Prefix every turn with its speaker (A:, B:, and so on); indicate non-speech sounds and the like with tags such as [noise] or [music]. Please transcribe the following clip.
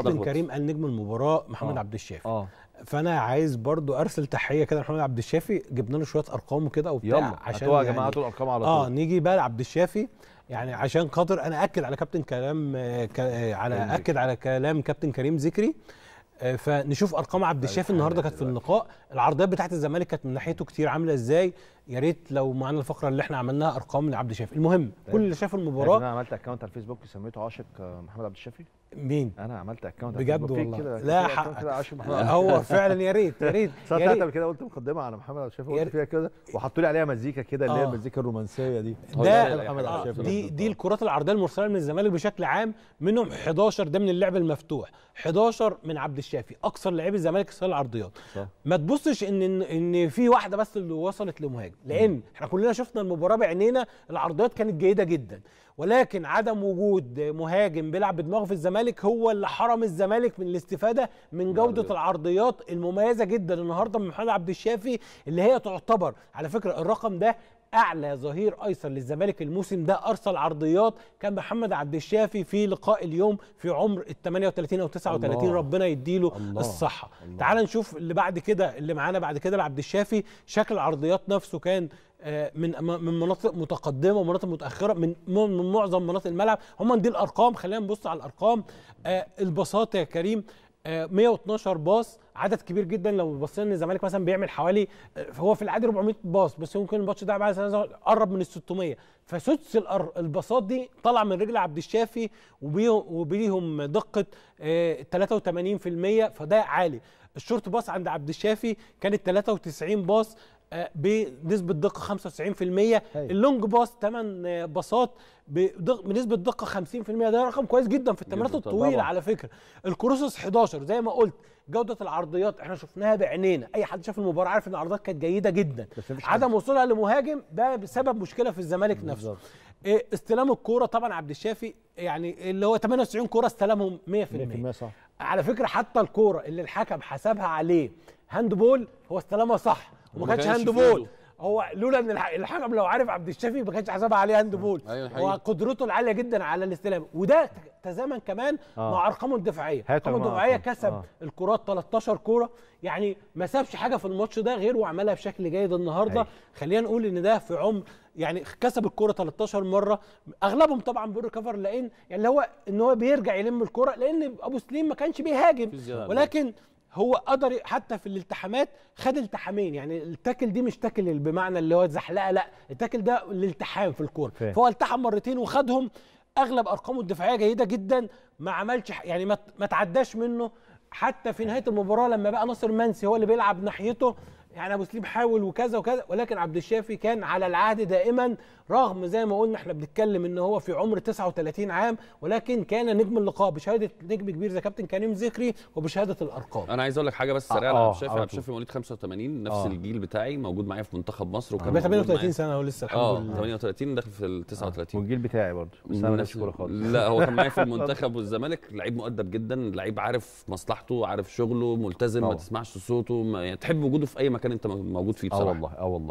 A: كابتن كريم
B: قال نجم المباراه محمد آه. عبد الشافي آه. فانا عايز برضو ارسل تحيه كده لمحمد عبد الشافي جبنا له شويه ارقام وكده وبتاع يلا عشان يا جماعه جماعه يعني الارقام على طول اه نيجي بقى لعبد الشافي يعني عشان خاطر انا اكد على كابتن كلام آه، ك... آه، على اكد على كلام كابتن كريم ذكري آه، فنشوف ارقام عبد طيب، الشافي النهارده كانت في اللقاء العرضيات بتاعه الزمالك كانت من ناحيته كتير عامله ازاي يا ريت لو معانا الفقره اللي احنا عملناها ارقام لعبد الشافي المهم طيب. كل اللي شاف المباراه انا عملت اكونت على الفيسبوك سميته عاشق محمد عبد الشافي مين انا عملت اكونت بجد والله لا حق هو فعلا يا ريت يا ريت صدقت قبل كده قلت مقدمه على محمد عبد الشافي قلت فيها كده وحطوا لي عليها مزيكا كده اللي هي آه. المزيكا الرومانسيه دي ده محمد عبد الشافي دي دي الكرات العرضيه المرسله من الزمالك بشكل عام منهم 11 ده من اللعب المفتوح 11 من عبد الشافي اكثر لعيب الزمالك رساله العرضيات ما تبصش ان ان في واحده بس اللي وصلت لمهاجم لان احنا كلنا شفنا المباراه بعينينا العرضيات كانت جيده جدا ولكن عدم وجود مهاجم بيلعب بدماغه في الزمالك هو اللي حرم الزمالك من الاستفاده من جوده العرضيات المميزه جدا النهارده من محمد عبد الشافي اللي هي تعتبر على فكره الرقم ده اعلى ظهير ايسر للزمالك الموسم ده ارسل عرضيات كان محمد عبد الشافي في لقاء اليوم في عمر ال 38 او 39 الله. ربنا يديله الله. الصحه الله. تعال نشوف اللي بعد كده اللي معانا بعد كده لعبد الشافي شكل العرضيات نفسه كان آه، من من مناطق متقدمه ومناطق متاخره من من معظم مناطق الملعب هم دي الارقام خلينا نبص على الارقام آه، البساطه يا كريم 112 آه، باص عدد كبير جدا لو بصينا ان الزمالك مثلا بيعمل حوالي هو في العادي 400 باص بس ممكن الماتش ده سنه قرب من ال 600 فسدس الباصات دي طالعه من رجل عبد الشافي وبيهم دقه 83% آه، فده عالي الشورت باص عند عبد الشافي كانت 93 باص آه، بنسبه دقه 95% اللونج باص 8 آه، باصات بنسبه دقه 50% ده رقم كويس جدا في التمريرات الطويله على فكره الكروسس 11 زي ما قلت جوده العرضيات احنا شفناها بعينينا اي حد شاف المباراه عارف ان العرضيات كانت جيده جدا عدم وصولها لمهاجم ده بسبب مشكله في الزمالك نفسه آه، استلام الكوره طبعا عبد الشافي يعني اللي هو 98 كوره استلمهم 100% 100% صح على فكره حتى الكوره اللي الحكم حسبها عليه هاند بول هو استلمها صح وما كانش هاند بول هو لولا ان الحكم لو عارف عبد الشافي ما كانش حسابها عليه هاند بول أيوة وقدرته العاليه جدا على الاستلام وده تزامن كمان آه. مع ارقامه الدفاعيه ارقامه الدفاعيه كسب آه. الكرات 13 كوره يعني ما سابش حاجه في الماتش ده غير وعملها بشكل جيد النهارده أيوة. خلينا نقول ان ده في عمر يعني كسب الكرة 13 مره اغلبهم طبعا بالريكفر لان يعني اللي هو ان هو بيرجع يلم الكرة لان ابو سليم ما كانش بيهاجم ولكن هو قدر حتى في الالتحامات خد التحامين يعني التاكل دي مش تاكل بمعنى اللي هو زحلقه لا التاكل ده الالتحام في الكوره فهو التحم مرتين وخدهم اغلب ارقامه الدفاعيه جيده جدا ما عملش يعني ما تعداش منه حتى في نهايه المباراه لما بقى ناصر منسي هو اللي بيلعب ناحيته يعني ابو سليم حاول وكذا وكذا ولكن عبد الشافي كان على العهد دائما رغم زي ما قلنا احنا بنتكلم ان هو في عمر 39 عام ولكن كان نجم اللقاء بشهاده نجم كبير زي كابتن كريم ذكري وبشهاده الارقام انا عايز اقول لك حاجه بس سريعه آه،, آه عبد الشافي عبد الشافي مواليد 85 نفس آه. الجيل بتاعي موجود معايا في منتخب مصر وكان 38 سنه لسه الحمد آه. لله 38 داخل في ال 39 والجيل بتاعي برضه بس انا مش كوره خالص لا هو كان معايا في [laughs] المنتخب والزمالك لعيب مؤدب جدا لعيب عارف مصلحته عارف شغله ملتزم ما تسمعش صوته ما يعني تحب وجوده في اي مكان المكان انت موجود فيه آه بصراحه اه والله اه والله